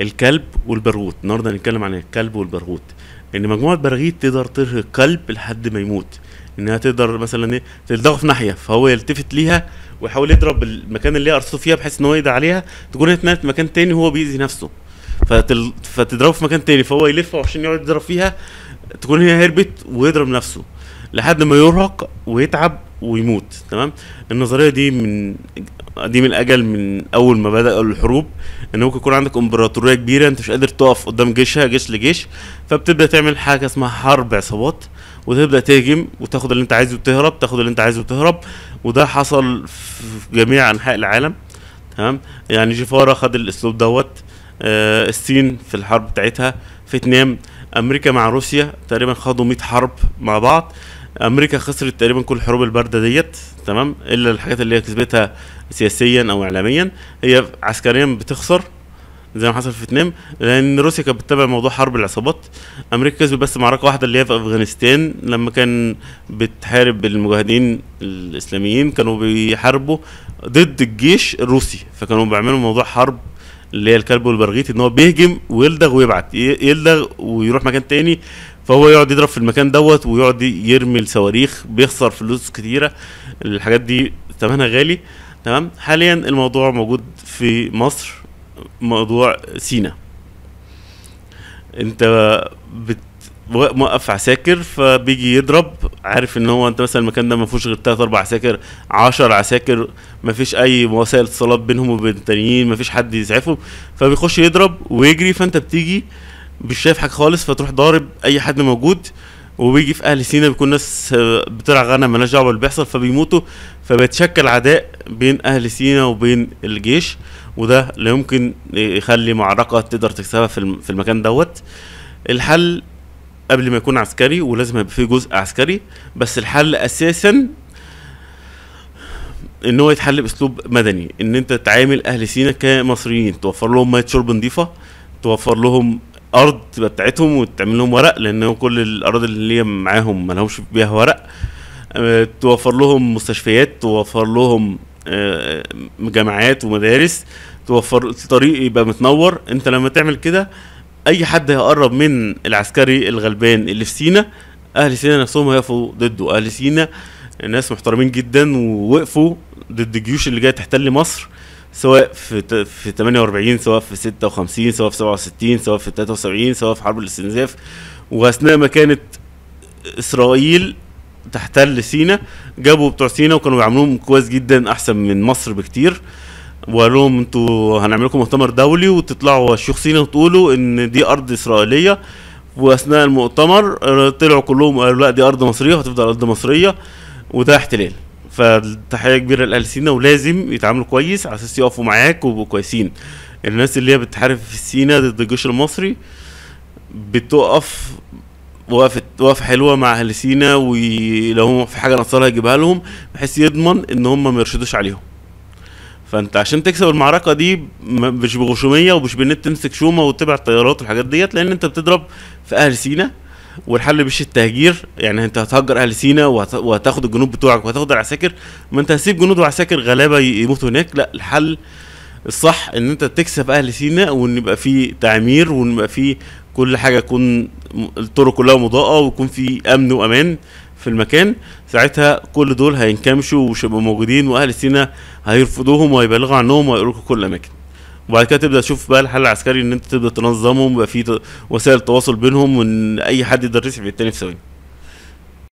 الكلب والبرغوت النهارده هنتكلم عن الكلب والبرغوت ان مجموعه براغيث تقدر ترهق كلب لحد ما يموت انها تقدر مثلا ايه تلدغه في ناحيه فهو يلتفت ليها ويحاول يضرب المكان اللي هي ارصده فيها بحيث ان هو يقضي عليها تكون هي اتنقلت مكان تاني وهو بيأذي نفسه فتل... فتضربه في مكان تاني فهو يلف عشان يقعد يضرب فيها تكون هي هربت ويضرب نفسه لحد ما يرهق ويتعب ويموت تمام النظريه دي من قديم الاجل من اول ما بدا الحروب ان ممكن يكون عندك امبراطوريه كبيره انت مش قادر تقف قدام جيشها جيش لجيش فبتبدا تعمل حاجه اسمها حرب عصابات وتبدا تهجم وتاخد اللي انت عايزه وتهرب تاخد اللي انت عايزه وتهرب وده حصل في جميع انحاء العالم تمام يعني جيفارا خد الاسلوب دوت آه الصين في الحرب بتاعتها فيتنام امريكا مع روسيا تقريبا خدوا 100 حرب مع بعض امريكا خسرت تقريبا كل الحروب البارده ديت تمام الا الحاجات اللي هي كسبتها سياسيا او اعلاميا هي عسكريا بتخسر زي ما حصل في فيتنام لان روسيا كانت بتتابع موضوع حرب العصابات امريكا كسبت بس معركه واحده اللي هي في افغانستان لما كان بتحارب المجاهدين الاسلاميين كانوا بيحاربوا ضد الجيش الروسي فكانوا بيعملوا موضوع حرب اللي هي الكلب والبرغيت ان هو بيهجم ويلدغ ويبعت يلدغ ويروح مكان تاني فهو يقعد يضرب في المكان دوت ويقعد يرمي الصواريخ بيخسر فلوس كتيره الحاجات دي ثمنها غالي تمام حاليا الموضوع موجود في مصر موضوع سينا انت بت موقف عساكر فبيجي يضرب عارف ان هو انت مثلا المكان ده ما فيهوش غير تلات اربع عساكر 10 عساكر ما فيش اي وسائل اتصالات بينهم وبين التانيين ما فيش حد يسعفهم فبيخش يضرب ويجري فانت بتيجي آه مش شايف حاجه خالص فتروح ضارب اي حد موجود وبيجي في اهل سينا بيكون ناس آه، بترعى غنم مالهاش دعوه باللي بيحصل فبيموتوا فبيتشكل عداء بين اهل سينا وبين الجيش وده لا يمكن يخلي معركه تقدر تكسبها في المكان دوت الحل قبل ما يكون عسكري ولازم يبقى فيه جزء عسكري بس الحل اساسا ان هو يتحل باسلوب مدني ان انت تعامل اهل سينا كمصريين توفر لهم ميه شرب نظيفه توفر لهم ارض تبقى بتاعتهم وتعمل لهم ورق لان كل الاراضي اللي هي معاهم ما لهمش بيها ورق آه، توفر لهم مستشفيات توفر لهم آه، جامعات ومدارس توفر طريق يبقى متنور انت لما تعمل كده اي حد هيقرب من العسكري الغلبان اللي في سينا اهل سينا نفسهم هيقفوا ضده اهل سينا ناس محترمين جدا ووقفوا ضد الجيوش اللي جايه تحتل مصر سواء في في 48 سواء في 56 سواء في 67 سواء في 73 سواء في حرب الاستنزاف واثناء ما كانت اسرائيل تحتل سينا جابوا بتوع سينا وكانوا بيعاملوهم كويس جدا احسن من مصر بكتير وقال لهم انتوا هنعمل لكم مؤتمر دولي وتطلعوا شيوخ سينا وتقولوا ان دي ارض اسرائيليه واثناء المؤتمر آه، طلعوا كلهم قالوا لا دي ارض مصريه وهتفضل ارض مصريه وده احتلال فالتحية كبيره لالسينا ولازم يتعاملوا كويس على اساس يقفوا معاك ويبقوا كويسين الناس اللي هي بتحارب في سينا ضد الجيش المصري بتقف وقفة وقفه حلوه مع اهل سينا ولو هم في حاجه نصلها يجيبها لهم بحيث يضمن ان هم ما يرشدوش عليهم فانت عشان تكسب المعركه دي مش بغشوميه ومش بان تمسك شومه وتبع الطيارات والحاجات ديت لان انت بتضرب في اهل سينا والحل مش التهجير يعني انت هتهجر اهل سينا وهتاخد الجنود بتوعك وهتاخد العساكر ما انت هتسيب جنود وعساكر غلابه يموتوا هناك لا الحل الصح ان انت تكسب اهل سينا وان يبقى في تعمير وان يبقى في كل حاجه تكون الطرق كلها مضاءه ويكون في امن وامان في المكان ساعتها كل دول هينكمشوا ومش موجودين واهل سينا هيرفضوهم وهيبلغوا عنهم وهيقولوا كل الاماكن وبعد كده تبدا تشوف بقى الحل العسكري ان انت تبدا تنظمهم يبقى في وسائل تواصل بينهم وان اي حد يقدر يسحب التاني في ثواني